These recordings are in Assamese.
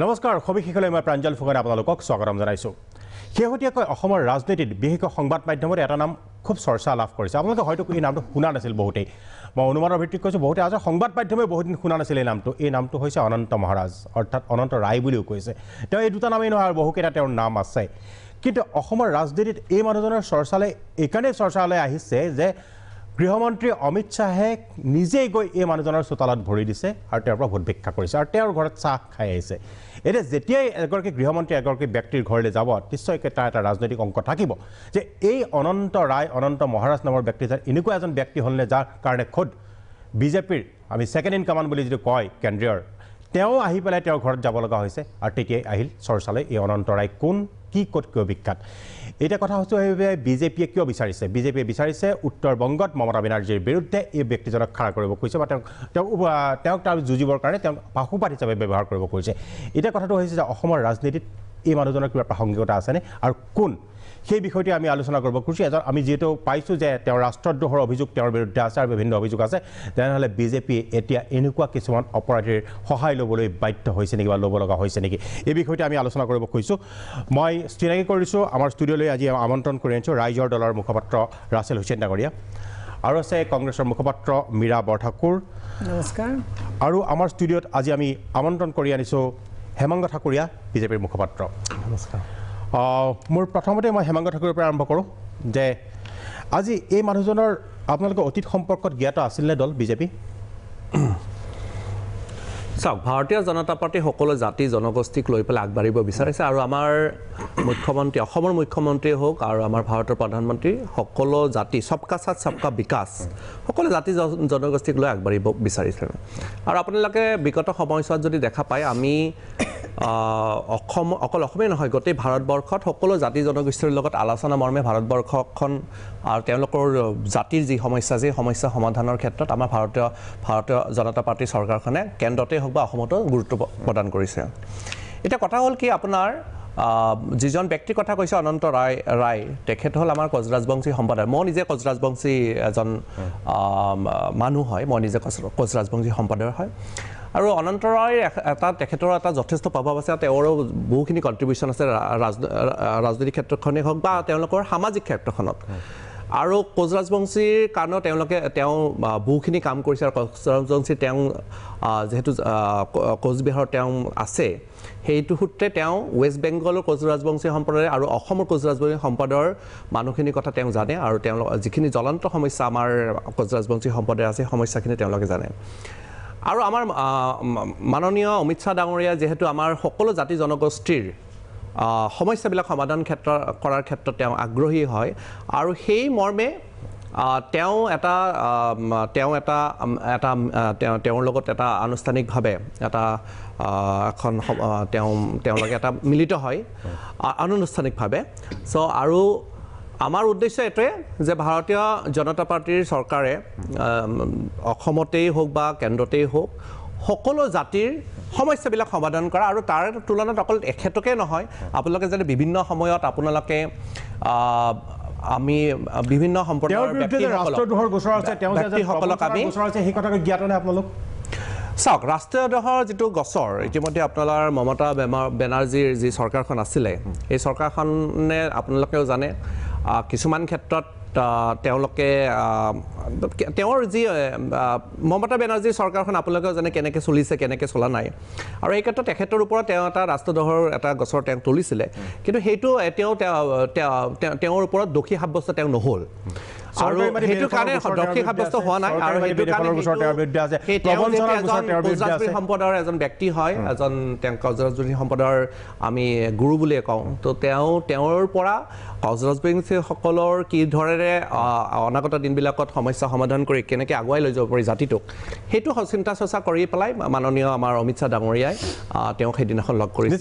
নমস্কাৰ সবিশেষলৈ মই প্ৰাঞ্জল ফুকন আপোনালোকক স্বাগতম জনাইছোঁ শেহতীয়াকৈ অসমৰ ৰাজনীতিত বিশেষকৈ সংবাদ মাধ্যমত এটা নাম খুব চৰ্চা লাভ কৰিছে আপোনালোকে হয়তো এই নামটো শুনা নাছিল বহুতেই মই অনুমানৰ ভিত্তিত কৈছোঁ বহুতে আজি সংবাদ মাধ্যমে বহুদিন শুনা নাছিল এই নামটো এই নামটো হৈছে অনন্ত মহাৰাজ অৰ্থাৎ অনন্ত ৰায় বুলিও কৈছে তেওঁ এই দুটা নামেই নহয় আৰু বহুকেইটা তেওঁৰ নাম আছে কিন্তু অসমৰ ৰাজনীতিত এই মানুহজনৰ চৰ্চালৈ এইকাৰণেই চৰ্চালৈ আহিছে যে গৃহমন্ত্ৰী অমিত শ্বাহে নিজেই গৈ এই মানুহজনৰ চোতালত ভৰি দিছে আৰু তেওঁৰ পৰা ভোট ভিক্ষা কৰিছে আৰু তেওঁৰ ঘৰত চাহ খাই আহিছে এতিয়া যেতিয়াই এগৰাকী গৃহমন্ত্ৰী এগৰাকী ব্যক্তিৰ ঘৰলৈ যাব নিশ্চয়কৈ তাৰ এটা ৰাজনৈতিক অংক থাকিব যে এই অনন্ত ৰায় অনন্ত মহাৰাজ নামৰ ব্যক্তি যাৰ এনেকুৱা এজন ব্যক্তি হ'লনে যাৰ কাৰণে খুদ বিজেপিৰ আমি ছেকেণ্ড ইন কমাণ্ড বুলি যিটো কয় কেন্দ্ৰীয়ৰ তেওঁ আহি পেলাই তেওঁৰ ঘৰত যাব লগা হৈছে আৰু তেতিয়াই আহিল চৰ্চালৈ এই অনন্ত ৰায় কোন কি ক'ত কিয় বিখ্যাত এটা কথা হৈছে সেইবাবে বিজেপিয়ে কিয় বিচাৰিছে বিজেপিয়ে বিচাৰিছে উত্তৰ বংগত মমতা বেনাৰ্জীৰ বিৰুদ্ধে এই ব্যক্তিজনক খাৰা কৰিব খুজিছে বা তেওঁক তেওঁ তেওঁক তাৰ যুঁজিবৰ কাৰণে তেওঁক পাশুপাত হিচাপে ব্যৱহাৰ কৰিব খুজিছে এতিয়া কথাটো হৈছে যে অসমৰ ৰাজনীতিত এই মানুহজনৰ কিবা প্ৰাসংগিকতা আছেনে আৰু কোন সেই বিষয়টোৱে আমি আলোচনা কৰিব খুজিছোঁ এজন আমি যিহেতু পাইছোঁ যে তেওঁ ৰাষ্ট্ৰদ্ৰোহৰ অভিযোগ তেওঁৰ বিৰুদ্ধে আছে আৰু বিভিন্ন অভিযোগ আছে তেনেহ'লে বিজেপিয়ে এতিয়া এনেকুৱা কিছুমান অপৰাধীৰ সহায় ল'বলৈ বাধ্য হৈছে নেকি বা ল'ব লগা হৈছে নেকি এই বিষয়টোৱে আমি আলোচনা কৰিব খুজিছোঁ মই চিনাকি কৰিছোঁ আমাৰ ষ্টুডিঅ'লৈ আজি আমন্ত্ৰণ কৰি আনিছোঁ ৰাইজৰ দলৰ মুখপাত্ৰ ৰাছেল হুছেইন ডাঙৰীয়া আৰু আছে কংগ্ৰেছৰ মুখপাত্ৰ মীৰা বৰঠাকুৰ নমস্কাৰ আৰু আমাৰ ষ্টুডিঅ'ত আজি আমি আমন্ত্ৰণ কৰি আনিছোঁ হেমংগ ঠাকুৰীয়া বিজেপিৰ মুখপাত্ৰ নমস্কাৰ মোৰ প্ৰথমতে মই হেমাংগ ঠাকুৰৰ পৰা আৰম্ভ কৰোঁ যে আজি এই মানুহজনৰ আপোনালোকৰ অতীত সম্পৰ্কত জ্ঞাত নে দল বিজেপি চাওক ভাৰতীয় জনতা পাৰ্টী সকলো জাতি জনগোষ্ঠীক লৈ পেলাই আগবাঢ়িব বিচাৰিছে আৰু আমাৰ মুখ্যমন্ত্ৰী অসমৰ মুখ্যমন্ত্ৰীয়ে হওক আৰু আমাৰ ভাৰতৰ প্ৰধানমন্ত্ৰী সকলো জাতি সবকা সাথ সবকা বিকাশ সকলো জাতি জনগোষ্ঠীক লৈ আগবাঢ়িব বিচাৰিছে আৰু আপোনালোকে বিগত সময়ছোৱাত যদি দেখা পায় আমি অসম অকল অসমেই নহয় গোটেই ভাৰতবৰ্ষত সকলো জাতি জনগোষ্ঠীৰ লগত আলোচনা মৰ্মে ভাৰতবৰ্ষখন আৰু তেওঁলোকৰ জাতিৰ যি সমস্যা যি সমস্যা সমাধানৰ ক্ষেত্ৰত আমাৰ ভাৰতীয় ভাৰতীয় জনতা পাৰ্টীৰ চৰকাৰখনে কেন্দ্ৰতে হওক বা অসমতো গুৰুত্ব প্ৰদান কৰিছে এতিয়া কথা হ'ল কি আপোনাৰ যিজন ব্যক্তিৰ কথা কৈছে অনন্ত ৰায় ৰায় তেখেত হ'ল আমাৰ কজৰাজবংশী সম্প্ৰদায় মই নিজে কজৰাজবংশী এজন মানুহ হয় মই নিজে কজৰাজবংশী সম্প্ৰদায়ৰ হয় আৰু অনন্ত ৰায় এটা তেখেতৰ এটা যথেষ্ট প্ৰভাৱ আছে তেওঁৰো বহুখিনি কণ্ট্ৰিবিউশ্যন আছে ৰাজনৈতিক ক্ষেত্ৰখনেই হওক বা তেওঁলোকৰ সামাজিক ক্ষেত্ৰখনত আৰু কোচ ৰাজবংশীৰ কাৰণেও তেওঁলোকে তেওঁ বহুখিনি কাম কৰিছে আৰু কোজৰাজবংশী তেওঁ যিহেতু কোচবিহাৰত তেওঁ আছে সেইটো সূত্ৰে তেওঁ ৱেষ্ট বেংগলৰ ৰাজবংশী সম্প্ৰদায় আৰু অসমৰ কোজৰাজবংশী সম্প্ৰদায়ৰ মানুহখিনিৰ কথা তেওঁ জানে আৰু তেওঁলোক যিখিনি জ্বলন্ত সমস্যা আমাৰ কোচ ৰাজবংশী সম্প্ৰদায় আছে সেই সমস্যাখিনি তেওঁলোকে জানে আৰু আমাৰ মাননীয় অমিত শ্বাহ ডাঙৰীয়া যিহেতু আমাৰ সকলো জাতি জনগোষ্ঠীৰ সমস্যাবিলাক সমাধান ক্ষেত্ৰ কৰাৰ ক্ষেত্ৰত তেওঁ আগ্ৰহী হয় আৰু সেই মৰ্মে তেওঁ এটা তেওঁ এটা এটা তেওঁ তেওঁৰ লগত এটা আনুষ্ঠানিকভাৱে এটা এখন তেওঁ তেওঁলোকে এটা মিলিত হয় আনুষ্ঠানিকভাৱে চ' আৰু আমাৰ উদ্দেশ্য এইটোৱে যে ভাৰতীয় জনতা পাৰ্টীৰ চৰকাৰে অসমতেই হওক বা কেন্দ্ৰতেই হওক সকলো জাতিৰ সমস্যাবিলাক সমাধান কৰা আৰু তাৰ তুলনাত অকল এখেতকে নহয় আপোনালোকে যাতে বিভিন্ন সময়ত আপোনালোকে আমি বিভিন্ন সম্প্ৰদায়ৰ চাওক ৰাষ্ট্ৰীয় দহৰ যিটো গছৰ ইতিমধ্যে আপোনালোকৰ মমতা বেনাৰ্জীৰ যি চৰকাৰখন আছিলে এই চৰকাৰখনে আপোনালোকেও জানে কিছুমান ক্ষেত্ৰত তেওঁলোকে তেওঁৰ যি মমতা বেনাৰ্জীৰ চৰকাৰখন আপোনালোকে জানে কেনেকৈ চলিছে কেনেকৈ চলা নাই আৰু এই ক্ষেত্ৰত তেখেতৰ ওপৰত তেওঁ এটা ৰাষ্ট্ৰদ্ৰোহৰ এটা গছৰ তেওঁ তুলিছিলে কিন্তু সেইটো তেওঁ তেওঁৰ ওপৰত দোষী সাব্যস্ত তেওঁ নহ'ল সম্পদৰ এজন ব্যক্তি হয় এজন তেওঁ কজৰাজবিং সম্পদৰ আমি গুৰু বুলিয়ে কওঁ তো তেওঁ তেওঁৰ পৰা কজৰাজবিংসকলৰ কি ধৰণেৰে অনাগত দিনবিলাকত সমস্যা সমাধান কৰি কেনেকৈ আগুৱাই লৈ যাব পাৰি জাতিটোক সেইটো চিন্তা চৰ্চা কৰি পেলাই মাননীয় আমাৰ অমিত শ্বাহ ডাঙৰীয়াই তেওঁক সেইদিনাখন লগ কৰিছে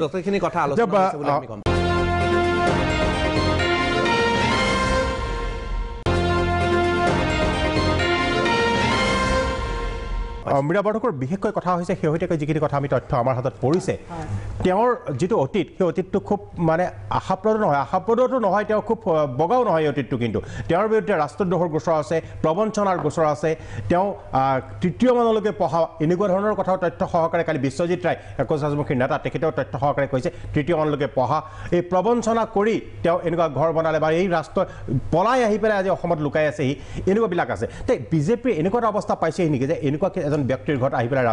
যথেষ্টখিনি কথা আলোচনা অমিতাভ বাৰ্ধকৰ বিশেষকৈ কথা হৈছে শেহতীয়াকৈ যিখিনি কথা আমি তথ্য আমাৰ হাতত পৰিছে তেওঁৰ যিটো অতীত সেই অতীতটো খুব মানে আশাপ্ৰদ নহয় আশাপ্ৰদটো নহয় তেওঁ খুব বগাও নহয় এই অতীতটো কিন্তু তেওঁৰ বিৰুদ্ধে ৰাষ্ট্ৰদ্ৰোহৰ গোচৰ আছে প্ৰবঞ্চনাৰ গোচৰ আছে তেওঁ তৃতীয় মানলৈকে পঢ়া এনেকুৱা ধৰণৰ কথাও তথ্য সহকাৰে কালি বিশ্বজিৎ ৰায় একৈছ ৰাজমুখীৰ নেতা তেখেতেও তথ্য সহকাৰে কৈছে তৃতীয় মানলৈকে পঢ়া এই প্ৰবঞ্চনা কৰি তেওঁ এনেকুৱা ঘৰ বনালে বা এই ৰাষ্ট্ৰ পলাই আহি পেলাই আজি অসমত লুকাই আছেহি এনেকুৱাবিলাক আছে তে বিজেপিয়ে এনেকুৱা এটা অৱস্থা পাইছেহি নেকি যে এনেকুৱা এজন ব্যক্তিৰ ঘৰত আহি পেলাই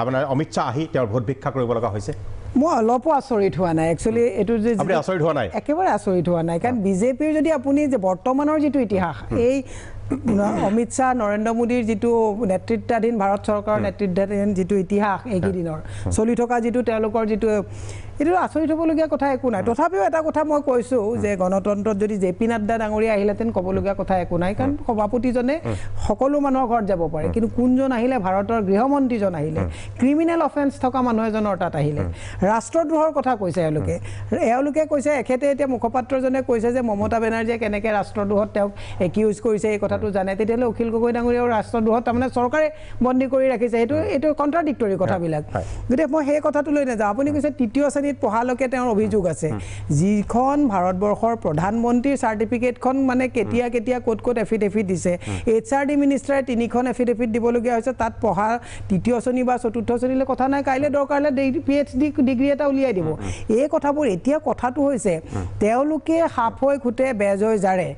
আপোনাৰ অমিত শ্বাহ আহি তেওঁৰ ভোট ভিক্ষা কৰিব লগা হৈছে মই অলপো আচৰিত হোৱা নাই একচুৱেলি এইটো যে আচৰিত হোৱা নাই একেবাৰে আচৰিত হোৱা নাই কাৰণ বিজেপিৰ যদি আপুনি যে বৰ্তমানৰ যিটো ইতিহাস এই অমিত শ্বাহ নৰেন্দ্ৰ মোদীৰ যিটো নেতৃত্বাধীন ভাৰত চৰকাৰৰ নেতৃত্বাধীন যিটো ইতিহাস এইকেইদিনৰ চলি থকা যিটো তেওঁলোকৰ যিটো এইটো আচৰিত হ'বলগীয়া কথা একো নাই তথাপিও এটা কথা মই কৈছোঁ যে গণতন্ত্ৰত যদি জে পি নাড্ডা ডাঙৰীয়া আহিলেহেঁতেন ক'বলগীয়া কথা একো নাই কাৰণ সভাপতিজনে সকলো মানুহৰ ঘৰত যাব পাৰে কিন্তু কোনজন আহিলে ভাৰতৰ গৃহমন্ত্ৰীজন আহিলে ক্ৰিমিনেল অফেন্স থকা মানুহ এজনৰ তাত আহিলে ৰাষ্ট্ৰদ্ৰোহৰ কথা কৈছে এওঁলোকে এওঁলোকে কৈছে এখেতে এতিয়া মুখপাত্ৰজনে কৈছে যে মমতা বেনাৰ্জীয়ে কেনেকৈ ৰাষ্ট্ৰদ্ৰোহত তেওঁক একিউজ কৰিছে এই কথাটো জানে তেতিয়াহ'লে অখিল গগৈ ডাঙৰীয়াও ৰাষ্ট্ৰদ্ৰোহত তাৰমানে চৰকাৰে বন্দী কৰি ৰাখিছে সেইটো এইটো কণ্ট্ৰাডিক্টৰী কথাবিলাক গতিকে মই সেই কথাটো লৈ নাযাওঁ আপুনি কৈছে তৃতীয় শ্ৰেণীত পঢ়ালৈকে তেওঁৰ অভিযোগ আছে যিখন ভাৰতবৰ্ষৰ প্ৰধানমন্ত্ৰীৰ চাৰ্টিফিকেটখন মানে কেতিয়া কেতিয়া ক'ত ক'ত এফিডেফিট দিছে এইচ আৰ ডি মিনিষ্টাৰে তিনিখন এফিডেফিট দিবলগীয়া হৈছে তাত পঢ়া তৃতীয় শ্ৰেণী বা চতুৰ্থ শ্ৰেণীলৈ কথা নাই কাইলৈ দৰকাৰ হ'লে পি এইচ ডি ডিগ্ৰী এটা উলিয়াই দিব এই কথাবোৰ এতিয়া কথাটো হৈছে তেওঁলোকে সাপ হৈ খুটে বেজ হৈ জাৰে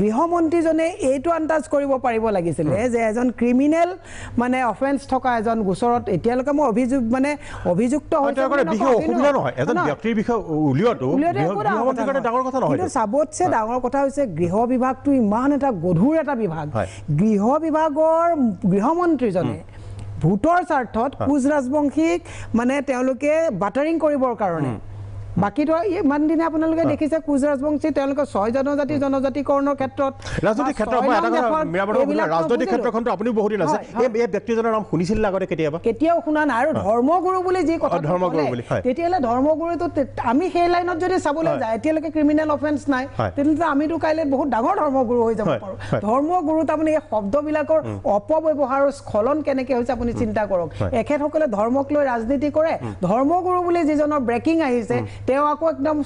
গৃহমন্ত্ৰীজনে এইটো আন্দাজ কৰিব পাৰিব লাগিছিলে যে এজন ক্ৰিমিনেল মানে অফেঞ্চ থকা এজন গোচৰত এতিয়ালৈকে মই অভিযোগ মানে অভিযুক্ত চাবতছে ডাঙৰ কথা হৈছে গৃহ বিভাগটো ইমান এটা গধুৰ এটা বিভাগ গৃহ বিভাগৰ গৃহমন্ত্ৰীজনে ভোটৰ স্বাৰ্থত কোচ ৰাজবংশীক মানে তেওঁলোকে বাটাৰিং কৰিবৰ কাৰণে বাকী ধৰ ইমান দিনে আপোনালোকে দেখিছে কোচ ৰাজবংশী তেওঁলোকৰ ছয় জনজাতি জনজাতিকৰণৰ ক্ষেত্ৰত কেতিয়াও শুনা নাই আৰু ধৰ্মগুৰু বুলি যি কথা ধৰ্মগুৰু বুলি তেতিয়াহ'লে ধৰ্মগুৰুটো আমি সেই লাইনত যদি চাবলৈ যায় এতিয়ালৈকে ক্ৰিমিনেল অফেন্স নাই তেতিয়াহ'লে আমিতো কাইলৈ বহুত ডাঙৰ ধৰ্মগুৰু হৈ যাব পাৰোঁ ধৰ্মগুৰু তাৰমানে এই শব্দবিলাকৰ অপব্যৱহাৰৰ স্খলন কেনেকৈ হৈছে আপুনি চিন্তা কৰক এখেতসকলে ধৰ্মক লৈ ৰাজনীতি কৰে ধৰ্মগুৰু বুলি যিজনৰ ব্ৰেকিং আহিছে তেওঁ আকৌ একদম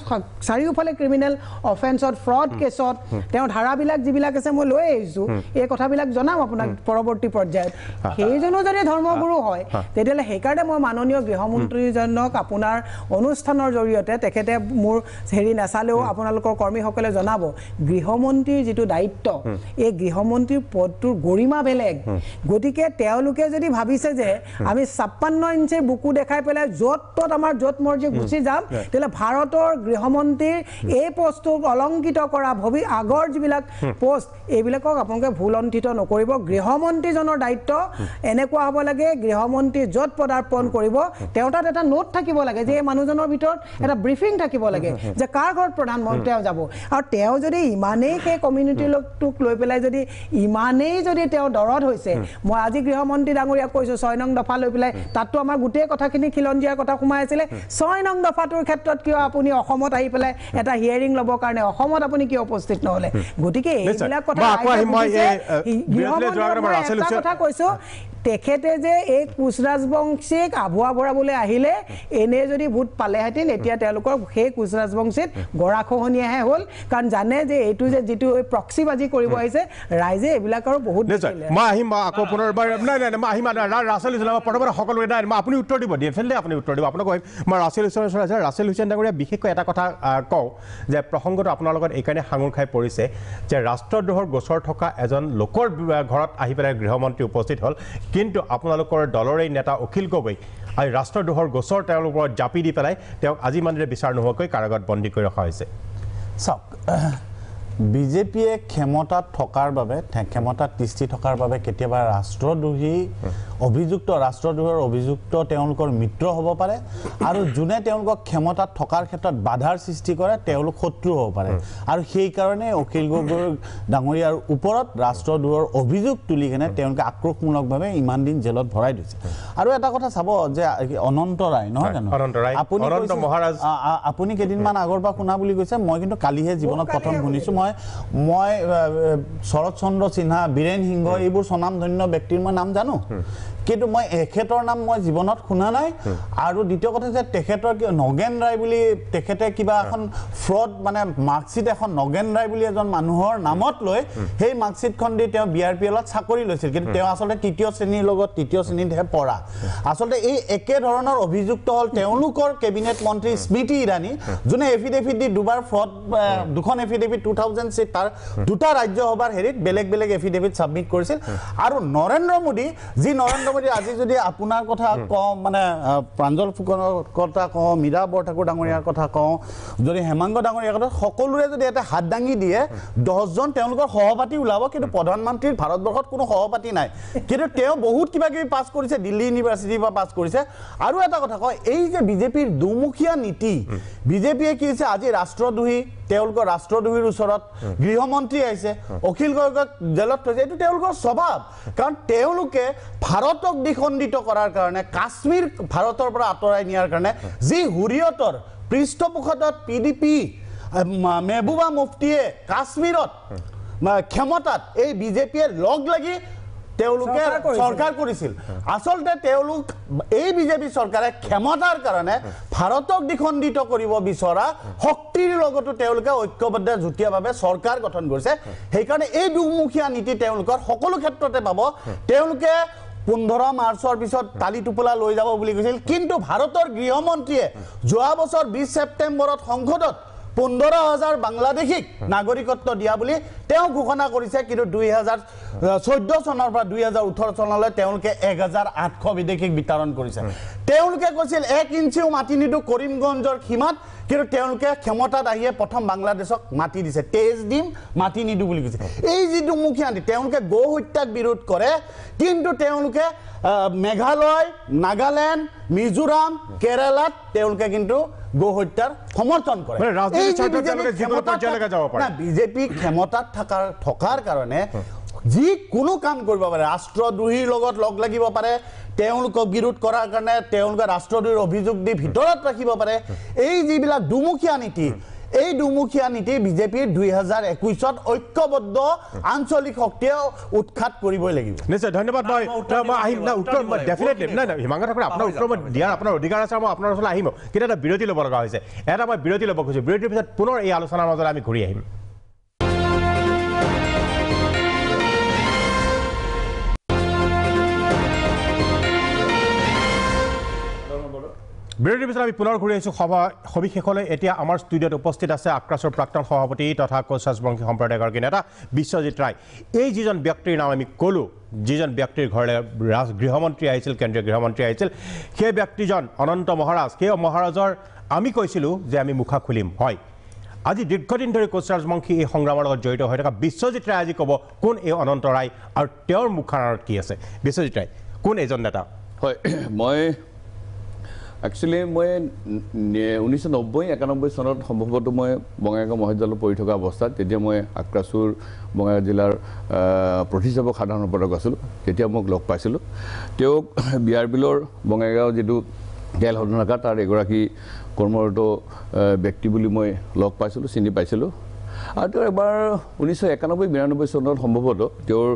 চাৰিওফালে ক্ৰিমিনেল অফেন্সত ফ্ৰড কেছত তেওঁ ধাৰাবিলাক যিবিলাক আছে মই লৈ আহিছোঁ এই কথাবিলাক জনাম আপোনাক পৰৱৰ্তী পৰ্যায়ত সেইজনো যদি ধৰ্মগুৰু হয় তেতিয়াহ'লে সেইকাৰণে মই মাননীয় গৃহমন্ত্ৰীজনক আপোনাৰ অনুষ্ঠানৰ জৰিয়তে তেখেতে মোৰ হেৰি নাচালেও আপোনালোকৰ কৰ্মীসকলে জনাব গৃহমন্ত্ৰীৰ যিটো দায়িত্ব এই গৃহমন্ত্ৰীৰ পদটোৰ গৰিমা বেলেগ গতিকে তেওঁলোকে যদি ভাবিছে যে আমি ছাপ্পন্ন ইঞ্চি বুকু দেখাই পেলাই য'ত ত'ত আমাৰ য'ত মৰ্জি গুচি যাম তেতিয়াহ'লে ভাৰতৰ গৃহমন্ত্ৰীৰ এই পষ্টটোক অলংকৃত কৰা ভৱি আগৰ যিবিলাক পষ্ট এইবিলাকক আপোনালোকে ভুলণ্ঠিত নকৰিব গৃহমন্ত্ৰীজনৰ দায়িত্ব এনেকুৱা হ'ব লাগে গৃহমন্ত্ৰী য'ত পদাৰ্পণ কৰিব তেওঁ তাত এটা নোট থাকিব লাগে যে এই মানুহজনৰ ভিতৰত এটা ব্ৰিফিং থাকিব লাগে যে কাৰ ঘৰত প্ৰধানমন্ত্ৰী তেওঁ যাব আৰু তেওঁ যদি ইমানেই সেই কমিউনিটিটোক লৈ পেলাই যদি ইমানেই যদি তেওঁ দৰদ হৈছে মই আজি গৃহমন্ত্ৰী ডাঙৰীয়াক কৈছোঁ ছয় নং দফা লৈ পেলাই তাততো আমাৰ গোটেই কথাখিনি খিলঞ্জীয়াৰ কথা সোমাই আছিলে ছয় নং দফাটোৰ ক্ষেত্ৰত কিয় আপুনি অসমত আহি পেলাই এটা হিয়াৰিং ল'বৰ কাৰণে অসমত আপুনি কিয় উপস্থিত নহ'লে গতিকে এইবিলাক কথা মই কথা কৈছো তেখেতে যে এই কোচৰাজবংশীক আবহাৱ ভৰাবলৈ আহিলে এনে যদি ভোট পালেহেঁতেন এতিয়া তেওঁলোকৰ সেই কোচ কোচৰাজবংশীত গৰাখহনীয়াহে হ'ল কাৰণ জানে যে এইটো যে যিটো প্ৰক্সি বাজি কৰিব আহিছে ৰাইজে এইবিলাকৰ বহুত মই আহিম আকৌ নাই নাই আহিম ৰাছেল আপুনি উত্তৰ দিব ডিফেণ্টলি আপুনি উত্তৰ দিব আপোনাক কৈম মই ৰাছেল হুছেন ওচৰত আছে ৰাছেল হুছেন ডাঙৰীয়া বিশেষকৈ এটা কথা কওঁ যে প্ৰসংগটো আপোনাৰ লগত এইকাৰণে সাঙুৰ খাই পৰিছে যে ৰাষ্ট্ৰদ্ৰোহৰ গোচৰ থকা এজন লোকৰ ঘৰত আহি পেলাই গৃহমন্ত্ৰী উপস্থিত হ'ল কিন্তু আপোনালোকৰ দলৰেই নেতা অখিল গগৈ আজি ৰাষ্ট্ৰদ্ৰোহৰ গোচৰ তেওঁৰ ওপৰত জাপি দি পেলাই তেওঁক আজি মানেৰে বিচাৰ নোহোৱাকৈ কাৰাগাৰত বন্দী কৰি ৰখা হৈছে চাওক বিজেপিয়ে ক্ষমতাত থকাৰ বাবে ক্ষমতাত তিষ্টি থকাৰ বাবে কেতিয়াবা ৰাষ্ট্ৰদ্ৰোহী অভিযুক্ত ৰাষ্ট্ৰদ্ৰোহৰ অভিযুক্ত তেওঁলোকৰ মিত্ৰ হ'ব পাৰে আৰু যোনে তেওঁলোকক ক্ষমতাত থকাৰ ক্ষেত্ৰত বাধাৰ সৃষ্টি কৰে তেওঁলোক শত্ৰু হ'ব পাৰে আৰু সেইকাৰণে অখিল গগৈ ডাঙৰীয়াৰ ওপৰত ৰাষ্ট্ৰদ্ৰোহৰ অভিযোগ তুলি কেনে তেওঁলোকে আক্ৰোশমূলকভাৱে ইমান দিন জেলত ভৰাই দিছে আৰু এটা কথা চাব যে অনন্ত ৰায় নহয় জানো আপুনি আপুনি কেইদিনমান আগৰ পৰা শুনা বুলি কৈছে মই কিন্তু কালিহে জীৱনত প্ৰথম শুনিছোঁ মই মই শৰৎ চন্দ্ৰ সিনহা বীৰেণ সিংহ এইবোৰ স্বনামধন্য ব্যক্তিৰ মই নাম জানো কিন্তু মই এখেতৰ নাম মই জীৱনত শুনা নাই আৰু দ্বিতীয় কথা যে তেখেতৰ কি নগেন ৰায় বুলি তেখেতে কিবা এখন ফ্ৰড মানে মাৰ্কশ্বিট এখন নগেন ৰায় বুলি এজন মানুহৰ নামত লৈ সেই মাৰ্কশ্বিটখন দি তেওঁ বি আৰ পি এলত চাকৰি লৈছিল কিন্তু তেওঁ আচলতে তৃতীয় শ্ৰেণীৰ লগত তৃতীয় শ্ৰেণীতহে পৰা আচলতে এই একেধৰণৰ অভিযুক্ত হ'ল তেওঁলোকৰ কেবিনেট মন্ত্ৰী স্মৃতি ইৰাণী যোনে এফিডেভিট দি দুবাৰ ফ্ৰড দুখন এফিডেভিট টু থাউজেণ্ড ছিক্স তাৰ দুটা ৰাজ্যসভাৰ হেৰিত বেলেগ বেলেগ এফিডেভিট ছাবমিট কৰিছিল আৰু নৰেন্দ্ৰ মোদী যি নৰেন্দ্ৰ ডাঙৰীয়া আজি যদি আপোনাৰ কথা কওঁ মানে প্ৰাঞ্জল ফুকনৰ কথা কওঁ মীৰা বৰঠাকুৰ ডাঙৰীয়াৰ কথা কওঁ যদি হেমাংগ ডাঙৰীয়াৰ কথা সকলোৰে যদি এটা হাত দাঙি দিয়ে দহজন তেওঁলোকৰ সহপাতি ওলাব কিন্তু প্ৰধানমন্ত্ৰীৰ ভাৰতবৰ্ষত কোনো সহপাতি নাই কিন্তু তেওঁ বহুত কিবা কিবি পাছ কৰিছে দিল্লী ইউনিভাৰ্চিটিৰ পৰা পাছ কৰিছে আৰু এটা কথা কওঁ এই যে বিজেপিৰ দুমুখীয়া নীতি বিজেপিয়ে কি হৈছে আজি ৰাষ্ট্ৰদ্ৰোহী তেওঁলোকৰ ৰাষ্ট্ৰদ্ৰোহীৰ ওচৰত গৃহমন্ত্ৰী আহিছে অখিল গগৈক জেলত থৈছে এইটো তেওঁলোকৰ স্বভাৱ কাৰণ তেওঁলোকে ভাৰতক দ্বিখণ্ডিত কৰাৰ কাৰণে কাশ্মীৰ ভাৰতৰ পৰা আঁতৰাই নিয়াৰ কাৰণে যি হুৰিয়তৰ পৃষ্ঠপোষকত পি ডি পি মেহবুবা মুফতিয়ে কাশ্মীৰত ক্ষমতাত এই বিজেপিয়ে লগ লাগি তেওঁলোকে চৰকাৰ কৰিছিল আচলতে তেওঁলোক এই বিজেপি চৰকাৰে ক্ষমতাৰ কাৰণে ভাৰতক দ্বিখণ্ডিত কৰিব বিচৰা শক্তিৰ লগতো তেওঁলোকে ঐক্যবদ্ধ যুটীয়াভাৱে চৰকাৰ গঠন কৰিছে সেইকাৰণে এই দুমুখীয়া নীতি তেওঁলোকৰ সকলো ক্ষেত্ৰতে পাব তেওঁলোকে পোন্ধৰ মাৰ্চৰ পিছত তালি টোপোলা লৈ যাব বুলি কৈছিল কিন্তু ভাৰতৰ গৃহমন্ত্ৰীয়ে যোৱা বছৰ বিছ ছেপ্টেম্বৰত সংসদত পোন্ধৰ হাজাৰ বাংলাদেশীক নাগৰিকত্ব দিয়া বুলি তেওঁ ঘোষণা কৰিছে কিন্তু দুই হাজাৰ চৈধ্য চনৰ পৰা দুই হাজাৰ ওঠৰ চনলৈ তেওঁলোকে এক হাজাৰ আঠশ বিদেশীক বিতৰণ কৰিছে তেওঁলোকে কৈছিল এক ইঞ্চিও মাটি নিদিওঁ কৰিমগঞ্জৰ সীমাত কিন্তু তেওঁলোকে ক্ষমতাত আহিয়ে প্ৰথম বাংলাদেশক মাতি দিছে তেজ দিম মাতি নিদিওঁ বুলি কৈছে এই যিটো মুখিয়ান্তি তেওঁলোকে গৌ হত্যাক বিৰোধ কৰে কিন্তু তেওঁলোকে মেঘালয় নাগালেণ্ড মিজোৰাম কেৰেলাত তেওঁলোকে কিন্তু গোহত্যাৰ সমৰ্থন কৰে না বিজেপি ক্ষমতাত থাকাৰ থকাৰ কাৰণে যি কোনো কাম কৰিব পাৰে ৰাষ্ট্ৰদ্ৰোহীৰ লগত লগ লাগিব পাৰে তেওঁলোকক বিৰোধ কৰাৰ কাৰণে তেওঁলোকে ৰাষ্ট্ৰদ্ৰোহীৰ অভিযোগ দি ভিতৰত ৰাখিব পাৰে এই যিবিলাক দুমুখীয়া নীতি এই দুমুখীয়া নীতি বিজেপিৰ দুই হাজাৰ একৈশত ঐক্যবদ্ধ আঞ্চলিক শক্তিয়ে উৎখাত কৰিবই লাগিব নিশ্চয় ধন্যবাদ মই আহিম না উত্তৰ মই ডেফিনেটলি নাই নাই হিমাংগ ঠাকুৰ আপোনাৰ উত্তৰ মই দিয়াৰ আপোনাৰ অধিকাৰ আছে মই আপোনাৰ ওচৰলৈ আহিম কিন্তু এটা বিৰতি ল'ব লগা হৈছে এটা মই বিৰতি ল'ব খুজিছোঁ বিৰতিৰ পিছত পুনৰ এই আলোচনাৰ মাজত আমি ঘূৰি আহিম বিৰতিৰ পিছত আমি পুনৰ ঘূৰি আহিছোঁ সভা সবিশেষলৈ এতিয়া আমাৰ ষ্টুডিঅ'ত উপস্থিত আছে আক্ৰাছৰ প্ৰাক্তন সভাপতি তথা কোচৰাজবংশী সম্প্ৰদায়গৰাকী নেতা বিশ্বজিৎ ৰায় এই যিজন ব্যক্তিৰ নাম আমি ক'লোঁ যিজন ব্যক্তিৰ ঘৰলৈ ৰাজ গৃহমন্ত্ৰী আহিছিল কেন্দ্ৰীয় গৃহমন্ত্ৰী আহিছিল সেই ব্যক্তিজন অনন্ত মহাৰাজ সেই মহাৰাজৰ আমি কৈছিলোঁ যে আমি মুখা খুলিম হয় আজি দীৰ্ঘদিন ধৰি কোচৰাজবংশী এই সংগ্ৰামৰ লগত জড়িত হৈ থকা বিশ্বজিৎ ৰায় আজি ক'ব কোন এই অনন্ত ৰায় আৰু তেওঁৰ মুখাৰ কি আছে বিশ্বজিৎ ৰায় কোন এজন নেতা হয় মই একচুৱেলি মই ঊনৈছশ নব্বৈ একানব্বৈ চনত সম্ভৱতঃ মই বঙাইগাঁও মহাবিদ্যালয়ত পঢ়ি থকা অৱস্থাত তেতিয়া মই আক্ৰাচুৰ বঙাইগাঁও জিলাৰ প্ৰতিষ্ঠাপক সাধাৰণ সম্পাদক আছিলোঁ তেতিয়া মোক লগ পাইছিলোঁ তেওঁক বি আৰ বিলৰ বঙাইগাঁও যিটো তেল সদনাকাৰ তাৰ এগৰাকী কৰ্মৰত ব্যক্তি বুলি মই লগ পাইছিলোঁ চিনি পাইছিলোঁ আৰু তেওঁ এবাৰ ঊনৈছশ একানব্বৈ বিৰানব্বৈ চনত সম্ভৱতঃ তেওঁৰ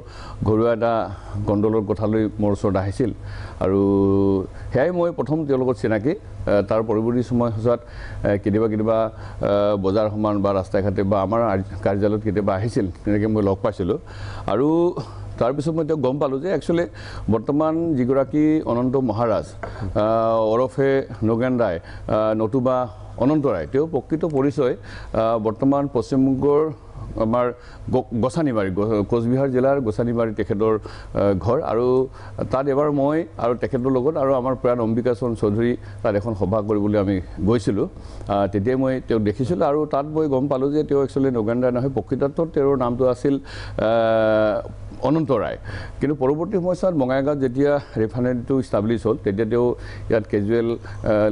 ঘৰুৱা এটা গণ্ডলৰ কথালৈ মোৰ ওচৰত আহিছিল আৰু সেয়াই মই প্ৰথম তেওঁৰ লগত চিনাকি তাৰ পৰৱৰ্তী সময়ছোৱাত কেতিয়াবা কেতিয়াবা বজাৰ সমান বা ৰাস্তাই ঘাটে বা আমাৰ কাৰ্যালয়ত কেতিয়াবা আহিছিল তেনেকৈ মই লগ পাইছিলোঁ আৰু তাৰপিছত মই তেওঁক গম পালোঁ যে একচুৱেলি বৰ্তমান যিগৰাকী অনন্ত মহাৰাজ অৰফে নগেন ৰায় নতুবা অনন্ত ৰায় তেওঁ প্ৰকৃত পৰিচয় বৰ্তমান পশ্চিমবংগৰ আমাৰ গোচানীবাৰী কোচবিহাৰ জিলাৰ গোচানীবাৰী তেখেতৰ ঘৰ আৰু তাত এবাৰ মই আৰু তেখেতৰ লগত আৰু আমাৰ প্ৰাণ অম্বিকাচৰণ চৌধুৰী তাত এখন সভা কৰিবলৈ আমি গৈছিলোঁ তেতিয়াই মই তেওঁক দেখিছিলোঁ আৰু তাত মই গম পালোঁ যে তেওঁ একচুৱেলি নগেন্দ্ৰ নহয় প্ৰকৃতাৰ্থত তেওঁৰ নামটো আছিল অনন্ত কিন্তু পৰৱৰ্তী সময়ছোৱাত বঙাইগাঁৱত যেতিয়া ৰিফাইনেৰীটো ইষ্টাব্লিছ হ'ল তেতিয়া তেওঁ ইয়াত কেজুৱেল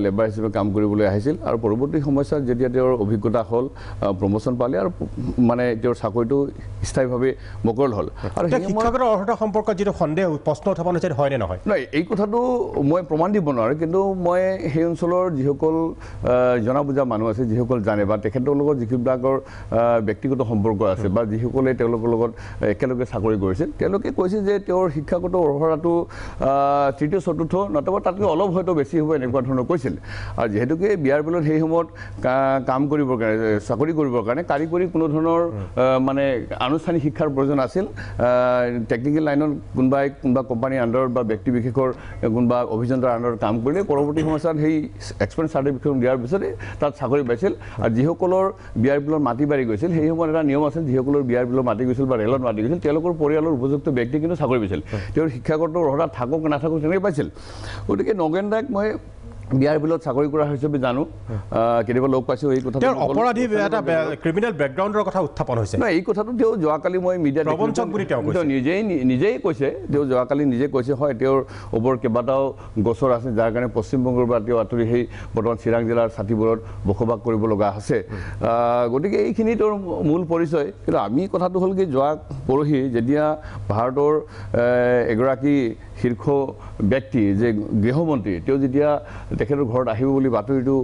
লেবাৰ হিচাপে কাম কৰিবলৈ আহিছিল আৰু পৰৱৰ্তী সময়ছোৱাত যেতিয়া তেওঁৰ অভিজ্ঞতা হ'ল প্ৰমোচন পালে আৰু মানে তেওঁৰ চাকৰিটো স্থায়ীভাৱে মকল হ'ল আৰু সম্পৰ্কত যিটো সন্দেহ প্ৰশ্ন উত্থাপন হৈছে হয়নে নহয় নাই এই কথাটো মই প্ৰমাণ দিব নোৱাৰোঁ কিন্তু মই সেই অঞ্চলৰ যিসকল জনা বুজা মানুহ আছে যিসকল জানে বা তেখেতৰ লগত যিবিলাকৰ ব্যক্তিগত সম্পৰ্ক আছে বা যিসকলে তেওঁলোকৰ লগত একেলগে চাকৰি কৰিছে কৈছিল তেওঁলোকে কৈছিল যে তেওঁৰ শিক্ষাগত অৰ্হৰাটো তৃতীয় চতুৰ্থ নতুবা তাতকৈ অলপ হয়তো বেছি হ'ব এনেকুৱা ধৰণৰ কৈছিল আৰু যিহেতুকে বি আৰ পিলত সেই সময়ত কাম কৰিবৰ কাৰণে চাকৰি কৰিবৰ কাৰণে কাৰিকৰী কোনো ধৰণৰ মানে আনুষ্ঠানিক শিক্ষাৰ প্ৰয়োজন আছিল টেকনিকেল লাইনত কোনোবাই কোনোবা কোম্পানীৰ আণ্ডাৰত বা ব্যক্তি বিশেষৰ কোনোবা অভিযন্তাৰ আণ্ডাৰত কাম কৰিলে পৰৱৰ্তী সময়ছোৱাত সেই এক্সপেৰিয়েঞ্চ চাৰ্টিফিকেটখন দিয়াৰ পিছতে তাত চাকৰি পাইছিল আৰু যিসকলৰ বি আৰ পিলৰ মাটি বাঢ়ি গৈছিল সেই সময়ত এটা নিয়ম আছিল যিসকলৰ বি আৰ পিলৰ মাটি গৈছিল বা ৰেলত মাটি গৈছিল তেওঁলোকৰ পৰিয়ালৰ দলৰ উপযুক্ত ব্যক্তি কিন্তু চাকৰি পাইছিল তেওঁৰ শিক্ষাগত অৰ্হতা থাকক নাথাকক তেনেকৈ পাইছিল গতিকে নগেন দাক মই বিয়াৰ বিলত চাকৰি কৰা হৈছে বুলি জানো কেতিয়াবা লগ পাইছোঁ এই কথাটো অপৰাধী ক্ৰিমিনেল বেকগ্ৰাউণ্ডৰ কথা উত্থাপন হৈছে নাই এই কথাটো তেওঁ যোৱাকালি মই মিডিয়াত নিজেই নিজেই কৈছে তেওঁ যোৱাকালি নিজে কৈছে হয় তেওঁৰ ওপৰত কেইবাটাও গছৰ আছে যাৰ কাৰণে পশ্চিমবংগৰ পৰা তেওঁ আঁতৰি সেই বৰ্তমান চিৰাং জিলাৰ ছাতিবোৰত বসবাস কৰিব লগা আছে গতিকে এইখিনি তেওঁৰ মূল পৰিচয় কিন্তু আমি কথাটো হ'ল কি যোৱা পৰহি যেতিয়া ভাৰতৰ এগৰাকী শীৰ্ষ ব্যক্তি যে গৃহমন্ত্ৰী তেওঁ যেতিয়া তেখেতৰ ঘৰত আহিব বুলি বাতৰিটো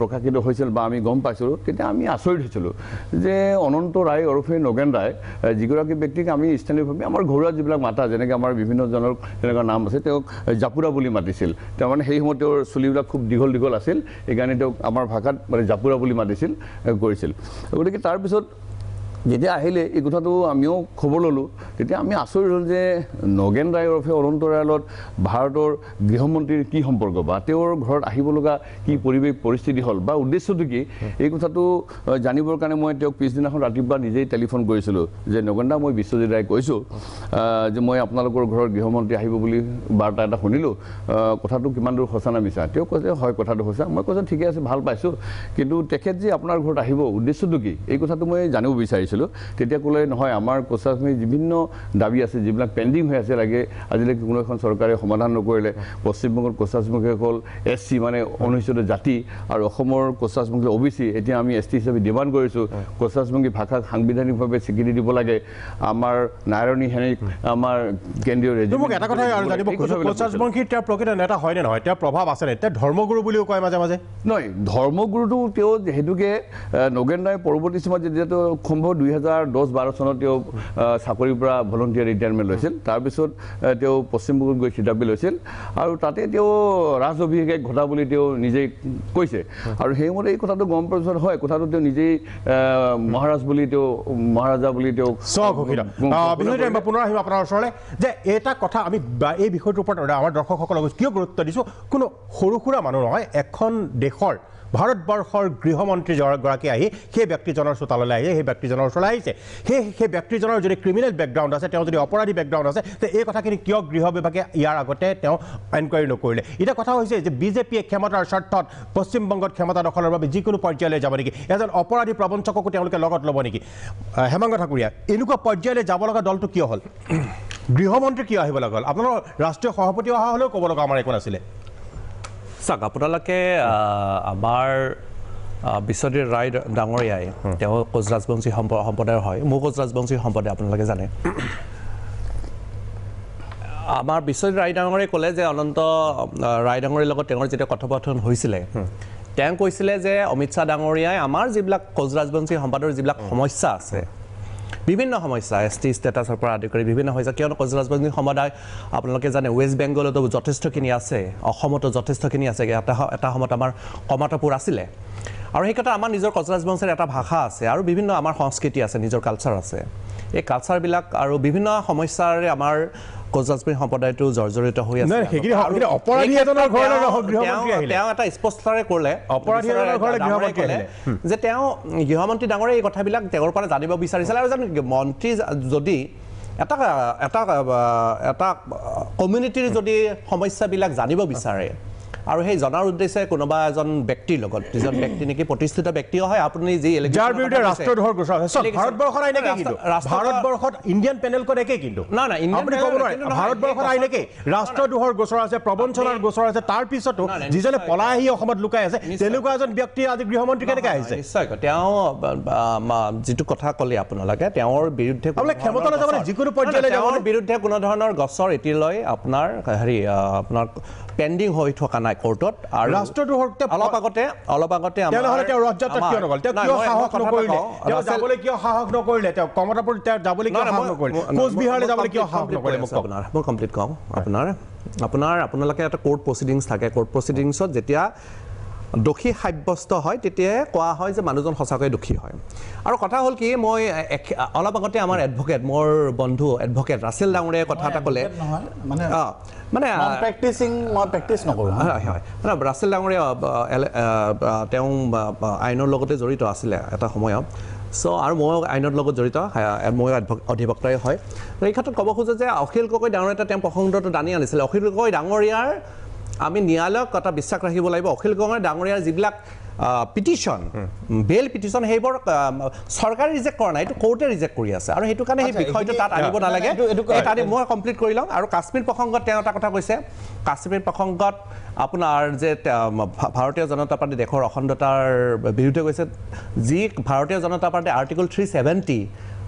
প্ৰকাশিত হৈছিল বা আমি গম পাইছিলোঁ তেতিয়া আমি আচৰিত হৈছিলোঁ যে অনন্ত ৰায় ওৰফে নগেন ৰায় যিগৰাকী ব্যক্তিক আমি স্থানীয়ভাৱে আমাৰ ঘৰুৱা যিবিলাক মাতা যেনেকৈ আমাৰ বিভিন্নজনৰ তেনেকুৱা নাম আছে তেওঁক জাপুৰা বুলি মাতিছিল তেওঁ মানে সেই সময়ত তেওঁৰ চুলিবিলাক খুব দীঘল দীঘল আছিল সেইকাৰণে তেওঁক আমাৰ ভাষাত মানে জাপুৰা বুলি মাতিছিল কৰিছিল গতিকে তাৰপিছত যেতিয়া আহিলে এই কথাটো আমিও খবৰ ললোঁ তেতিয়া আমি আচৰিত হ'ল যে নগেন ৰায় ওৰফে অৰন্ত ৰায়ৰ লগত ভাৰতৰ গৃহমন্ত্ৰীৰ কি সম্পৰ্ক বা তেওঁৰ ঘৰত আহিব লগা কি পৰিৱেশ পৰিস্থিতি হ'ল বা উদ্দেশ্যটো কি এই কথাটো জানিবৰ কাৰণে মই তেওঁক পিছদিনাখন ৰাতিপুৱা নিজেই টেলিফোন কৰিছিলোঁ যে নগেন দা মই বিশ্বজিৎ ৰায় কৈছোঁ যে মই আপোনালোকৰ ঘৰৰ গৃহমন্ত্ৰী আহিব বুলি বাৰ্তা এটা শুনিলোঁ কথাটো কিমান দূৰ সঁচা নে মিছা তেওঁ কৈছে হয় কথাটো সঁচা মই কৈছোঁ ঠিকে আছে ভাল পাইছোঁ কিন্তু তেখেত যে আপোনাৰ ঘৰত আহিব উদ্দেশ্যটো কি এই কথাটো মই জানিব বিচাৰিছোঁ কৰিছিলোঁ তেতিয়া ক'লে নহয় আমাৰ কোচাশ্ৰমীৰ বিভিন্ন দাবী আছে যিবিলাক পেণ্ডিং হৈ আছে লাগে আজিলৈকে কোনো এখন চৰকাৰে সমাধান নকৰিলে পশ্চিমবংগৰ কোচাশ্ৰমীসকল এছ চি মানে অনুসূচিত জাতি আৰু অসমৰ কোচাশ্ৰমী অ' বি চি এতিয়া আমি এছ টি হিচাপে ডিমাণ্ড কৰিছোঁ কোচাশ্ৰমী ভাষাক সাংবিধানিকভাৱে স্বীকৃতি দিব লাগে আমাৰ নাৰায়ণী সেনে আমাৰ কেন্দ্ৰীয় প্ৰভাৱ আছেনে ধৰ্মগুৰু বুলিও কয় মাজে মাজে নহয় ধৰ্মগুৰুটো তেওঁ সেইটোকে নগেন্দ্ৰই পৰৱৰ্তী সময়ত যেতিয়াতো সম্ভৱ দুহেজাৰ পৰা ৰিটায়াৰমেণ্ট লৈছিল লৈছিল তাৰপিছত তেওঁ তেওঁ তেওঁ তেওঁ তেওঁ পশ্চিমবংগত গৈ আৰু আৰু তাতে ৰাজ ঘটা বুলি বুলি বুলি নিজেই নিজেই কৈছে সেইমতে গম পোৱাৰ পিছত হয় কথাটো মহাৰাজ মহাৰাজা যে এটা কথা আমি আমাৰ দৰ্শকসকলক কিয় গুৰুত্ব কোনো সৰু সুৰা মানুহ নহয় এখন দেশৰ ভাৰতবৰ্ষৰ গৃহমন্ত্ৰী গৰাকী আহি সেই ব্যক্তিজনৰ চোতাললৈ আহিছে সেই ব্যক্তিজনৰ ওচৰলৈ আহিছে সেই সেই ব্যক্তিজনৰ যদি ক্ৰিমিনেল বেকগ্ৰাউণ্ড আছে তেওঁ যদি অপৰাধী বেকগ্ৰাউণ্ড আছে তে এই কথাখিনি কিয় গৃহ বিভাগে ইয়াৰ আগতে তেওঁ এনকোৱাৰী নকৰিলে এতিয়া কথা হৈছে যে বিজেপিয়ে ক্ষমতাৰ স্বাৰ্থত পশ্চিমবংগত ক্ষমতা দখলৰ বাবে যিকোনো পৰ্যায়লৈ যাব নেকি এজন অপৰাধী প্ৰবঞ্চককো তেওঁলোকে লগত ল'ব নেকি হেমাংগ ঠাকুৰীয়া এনেকুৱা পৰ্যায়লৈ যাব লগা দলটো কিয় হ'ল গৃহমন্ত্ৰী কিয় আহিব লগা সভাপতি অহা হ'লেও ক'ব লগা আমাৰ একো নাছিলে চাক আপোনালোকে আমাৰ বিশ্বজিৎ ৰায় ডাঙৰীয়াই তেওঁ কোচ ৰাজবংশী সম্প্ৰদায়ৰ হয় মোৰ কোচ ৰাজবংশী সম্প্ৰদায় আপোনালোকে জানে আমাৰ বিশ্বজিৎ ৰায় ডাঙৰীয়াই ক'লে যে অনন্ত ৰায় ডাঙৰীয়াৰ লগত তেওঁৰ যেতিয়া কথোপথন হৈছিলে তেওঁ কৈছিলে যে অমিত শ্বাহ ডাঙৰীয়াই আমাৰ যিবিলাক কোচ ৰাজবংশী সম্পাদৰ যিবিলাক সমস্যা আছে বিভিন্ন সমস্যা এছ টি ষ্টেটাছৰ পৰা আদি কৰি বিভিন্ন সমস্যা কিয়নো কজিলাজ বজনী সমদায় আপোনালোকে জানে ৱেষ্ট বেংগলতো যথেষ্টখিনি আছে অসমতো যথেষ্টখিনি আছে এটা এটা সময়ত আমাৰ কমাতাপুৰ আছিলে আৰু সেই সেইকাৰণে আমাৰ নিজৰ কজৰাজ বংশৰ এটা ভাষা আছে আৰু বিভিন্ন আমাৰ সংস্কৃতি আছে নিজৰ কালচাৰ আছে এই কালচাৰবিলাক আৰু বিভিন্ন সমস্যাৰে আমাৰ কজলস্মী সম্প্ৰদায়টো জৰ্জৰিত হৈ আছে অপৰাধী এজনৰ তেওঁ এটা স্পষ্টভাৱে ক'লে অপৰাধী যে তেওঁ গৃহমন্ত্ৰী ডাঙৰে এই কথাবিলাক তেওঁৰ পৰা জানিব বিচাৰিছিলে আৰু মন্ত্ৰী যদি এটা এটা এটা কমিউনিটিৰ যদি সমস্যাবিলাক জানিব বিচাৰে আৰু সেই জনাৰ উদ্দেশ্যে কোনোবা এজন ব্যক্তিৰ লগত যিজন ব্যক্তি নেকি প্ৰতিষ্ঠিত ব্যক্তিও হয় আপুনি যি ৰাষ্ট্ৰদ্ৰোহৰ গোচৰ আছে প্ৰবঞ্চনাৰ গোচৰ আছে তাৰ পিছতো যিজনে পলাই আহি অসমত লুকাই আছে তেনেকুৱা এজন ব্যক্তি আজি গৃহমন্ত্ৰী কেনেকৈ আহিছে নিশ্চয়কৈ তেওঁ যিটো কথা ক'লে আপোনালোকে তেওঁৰ বিৰুদ্ধে ক্ষমতা যিকোনো পৰ্যায়লৈ তেওঁৰ বিৰুদ্ধে কোনো ধৰণৰ গছৰ এটি আপোনাৰ হেৰি আপোনাৰ পেন্ডিং হৈ থকা নাই কোৰ্টত আৰু ৰাষ্ট্ৰদ্ৰোহৰ তে অলপ আগতে অলপ আগতে আমাৰ তেনহলে তেওঁ ৰাজ্যত কিয় নগল তেওঁ কিয় সাহস নকৰিলে তেওঁ যাবলে কিয় সাহস নকৰিলে তেওঁ কমতা তেওঁ যাবলে কিয় সাহস নকৰিলে কোচ বিহাৰলে যাবলে কিয় সাহস নকৰিলে মোক আপোনাৰ মই কমপ্লিট কওঁ আপোনাৰ আপোনাৰ আপোনালোকে এটা কোৰ্ট প্ৰচিডিংছ থাকে কোৰ্ট প্ৰচিডিংছত যেতিয়া দোষী সাব্যস্ত হয় তেতিয়াই কোৱা হয় যে মানুহজন সঁচাকৈ দুখী হয় আৰু কথা হ'ল কি মই অলপ আগতে আমাৰ এডভকেট মোৰ বন্ধু এডভকেট ৰাছিল ডাঙৰীয়াই কথা এটা ক'লে মানে প্ৰেক্টিচিং মই প্ৰেক্টিচ নকৰোঁ হয় হয় মানে ৰাছেল ডাঙৰীয়া তেওঁ আইনৰ লগতে জড়িত আছিলে এটা সময়ত চ' আৰু ময়ো আইনৰ লগত জড়িত মই অধিবক্তাই হয় এই ক্ষেত্ৰত ক'ব খোজোঁ যে অখিল গগৈ ডাঙৰীয়া তেওঁ প্ৰসংগটো দানি আনিছিলে অখিল গগৈ ডাঙৰীয়াৰ আমি ন্যায়ালয়ক এটা বিশ্বাস ৰাখিব লাগিব অখিল গগৈ ডাঙৰীয়াৰ যিবিলাক পিটিশন বেল পিটিশন সেইবোৰ চৰকাৰে ৰিজেক্ট কৰা নাই এইটো কোৰ্টে ৰিজেক্ট কৰি আছে আৰু সেইটো কাৰণে সেই বিষয়টো তাত আনিব নালাগে তাতে মই কমপ্লিট কৰি লওঁ আৰু কাশ্মীৰ প্ৰসংগত তেওঁ এটা কথা কৈছে কাশ্মীৰ প্ৰসংগত আপোনাৰ যে ভাৰতীয় জনতা পাৰ্টি দেশৰ অখণ্ডতাৰ বিৰুদ্ধে গৈছে যি Bharatiya Janata party article three seventy